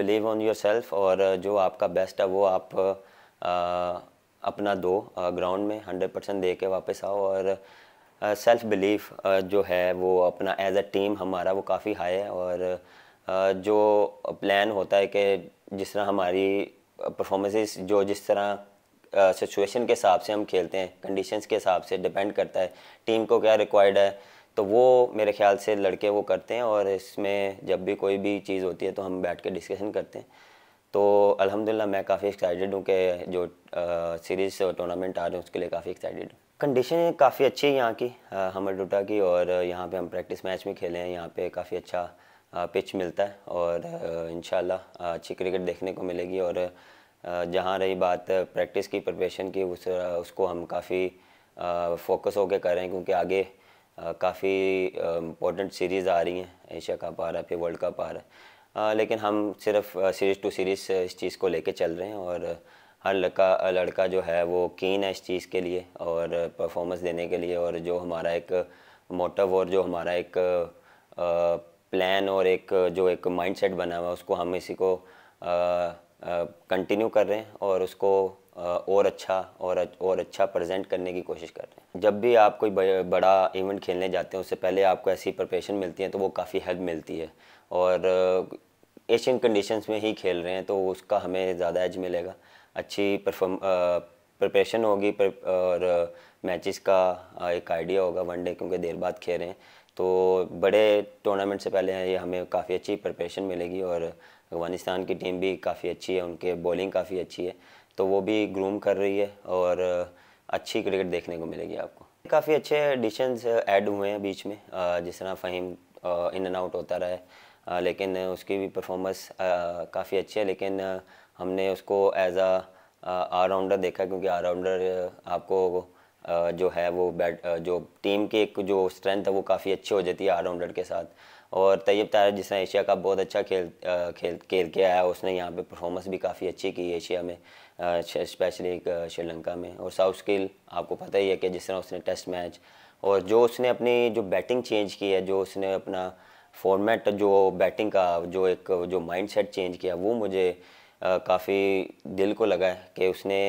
believe on yourself और uh, जो आपका बेस्ट है वो आप आ, uh, uh, अपना दो ग्राउंड में हंड्रेड परसेंट दे के वापस आओ और सेल्फ बिलीव जो है वो अपना एज अ टीम हमारा वो काफ़ी हाई है और आ, जो प्लान होता है कि जिस तरह हमारी परफॉर्मेंसेस जो जिस तरह सिचुएशन के हिसाब से हम खेलते हैं कंडीशंस के हिसाब से डिपेंड करता है टीम को क्या रिक्वायर्ड है तो वो मेरे ख्याल से लड़के वो करते हैं और इसमें जब भी कोई भी चीज़ होती है तो हम बैठ के डिस्कशन करते हैं तो अल्हम्दुलिल्लाह मैं काफ़ी एक्साइटेड हूँ कि जो सीरीज़ टूर्नामेंट आ रहे हैं उसके लिए काफ़ी एक्साइटेड हूँ कंडीशन काफ़ी अच्छी है यहाँ की डूटा की और यहाँ पे हम प्रैक्टिस मैच में खेले हैं यहाँ पे काफ़ी अच्छा पिच मिलता है और इन अच्छी क्रिकेट देखने को मिलेगी और जहाँ रही बात प्रैक्टिस की प्रिपरेशन की उस उसको हम काफ़ी फोकस होकर कर रहे हैं क्योंकि आगे काफ़ी इम्पोर्टेंट सीरीज़ आ रही हैं एशिया कप आ रहा है फिर वर्ल्ड कप आ रहा है आ, लेकिन हम सिर्फ सीरीज़ टू सीरीज़ इस चीज़ को लेके चल रहे हैं और हर लड़का लड़का जो है वो कीन है इस चीज़ के लिए और परफॉर्मेंस देने के लिए और जो हमारा एक मोटिव और जो हमारा एक प्लान और एक जो एक माइंडसेट बना हुआ है उसको हम इसी को कंटिन्यू कर रहे हैं और उसको और अच्छा और और अच्छा प्रेजेंट करने की कोशिश कर रहे हैं जब भी आप कोई बड़ा इवेंट खेलने जाते हैं उससे पहले आपको ऐसी प्रपेशन मिलती है तो वो काफ़ी हेल्प मिलती है और एशियन कंडीशंस में ही खेल रहे हैं तो उसका हमें ज़्यादा एज मिलेगा अच्छी परफॉर्म प्रपेशन होगी और मैचेस का एक आइडिया होगा वनडे क्योंकि देर बाद खेल रहे हैं तो बड़े टूर्नामेंट से पहले ये हमें काफ़ी अच्छी प्रिपरेशन मिलेगी और अफगानिस्तान की टीम भी काफ़ी अच्छी है उनके बॉलिंग काफ़ी अच्छी है तो वो भी ग्रूम कर रही है और अच्छी क्रिकेट देखने को मिलेगी आपको काफ़ी अच्छे एडिशन ऐड हुए हैं बीच में जिस तरह फ़हीम इन एंड आउट होता रहा है लेकिन उसकी भी परफॉर्मेंस काफ़ी अच्छी है लेकिन हमने उसको एज आ ऑलराउंडर देखा क्योंकि ऑलराउंडर आपको जो है वो बैट जो टीम के जो स्ट्रेंथ है वो काफ़ी अच्छी हो जाती है ऑलराउंडर के साथ और तैयब तारा जिसने एशिया कप बहुत अच्छा खेल खेल खेल के आया उसने यहाँ पे परफॉर्मेंस भी काफ़ी अच्छी की एशिया में स्पेशली श्रीलंका में और साउथ स्किल आपको पता ही है कि जिस तरह उसने टेस्ट मैच और जो उसने अपनी जो बैटिंग चेंज की है जो उसने अपना फॉर्मेट जो बैटिंग का जो एक जो माइंड चेंज किया वो मुझे काफ़ी दिल को लगा है कि उसने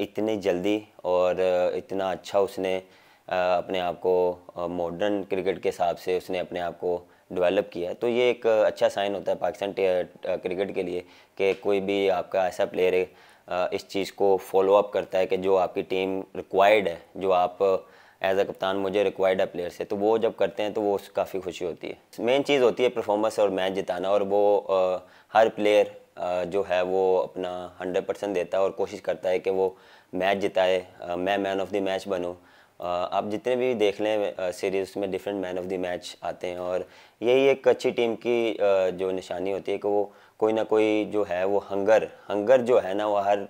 इतने जल्दी और इतना अच्छा उसने अपने आप को मॉडर्न क्रिकेट के हिसाब से उसने अपने आप को डेवलप किया है तो ये एक अच्छा साइन होता है पाकिस्तान क्रिकेट के लिए कि कोई भी आपका ऐसा प्लेयर है इस चीज़ को फॉलो अप करता है कि जो आपकी टीम रिक्वायर्ड है जो आप एज अ कप्तान मुझे रिक्वायर्ड है प्लेयर से तो वो जब करते हैं तो वो काफ़ी खुशी होती है मेन चीज़ होती है परफॉर्मेंस और मैच जिताना और वो आ, हर प्लेयर जो है वो अपना हंड्रेड परसेंट देता है और कोशिश करता है कि वो मैच जिताए मैं मैन ऑफ द मैच बनूँ आप जितने भी देख लें सीरीज़ में different man of the match आते हैं और यही एक अच्छी टीम की जो निशानी होती है कि वो कोई ना कोई जो है वो हंगर हंगर जो है ना वो हर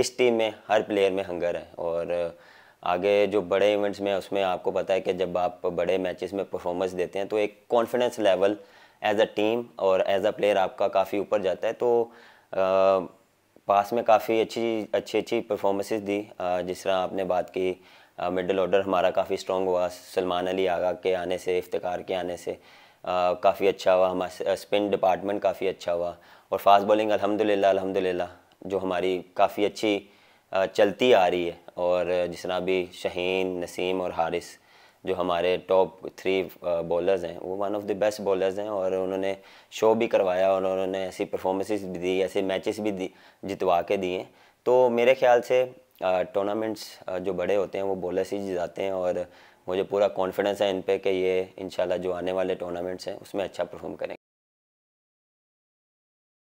इस टीम में हर प्लेयर में हंगर है और आगे जो बड़े इवेंट्स में उसमें आपको पता है कि जब आप बड़े मैचेस में परफॉर्मेंस देते हैं तो एक confidence level as a team और एज अ प्लेयर आपका काफ़ी ऊपर जाता है तो आ, पास में काफ़ी अच्छी अच्छी अच्छी परफॉर्मेंसेस दी जिस तरह आपने बात की मिडल ऑर्डर हमारा काफ़ी स्ट्रॉन्ग हुआ सलमान अली आगा के आने से इफ्तार के आने से काफ़ी अच्छा हुआ हमारा स्पिन डिपार्टमेंट काफ़ी अच्छा हुआ और फास्ट बॉलिंग अल्हम्दुलिल्लाह अल्हम्दुलिल्लाह जो हमारी काफ़ी अच्छी चलती आ रही है और जिस तरह अभी शहीन नसीम और हारिस जो हमारे टॉप थ्री बॉलर्स हैं वो one of the best bowlers हैं और उन्होंने शो भी करवाया और उन्होंने ऐसी परफॉर्मेंसेस भी दी ऐसे मैचेस भी दी जितवा के दिए तो मेरे ख्याल से टूर्नामेंट्स uh, uh, जो बड़े होते हैं वो बॉलर्स ही जिताते हैं और मुझे पूरा कॉन्फिडेंस है इन पर कि ये इन जो आने वाले टूर्नामेंट्स हैं उसमें अच्छा परफॉर्म करेंगे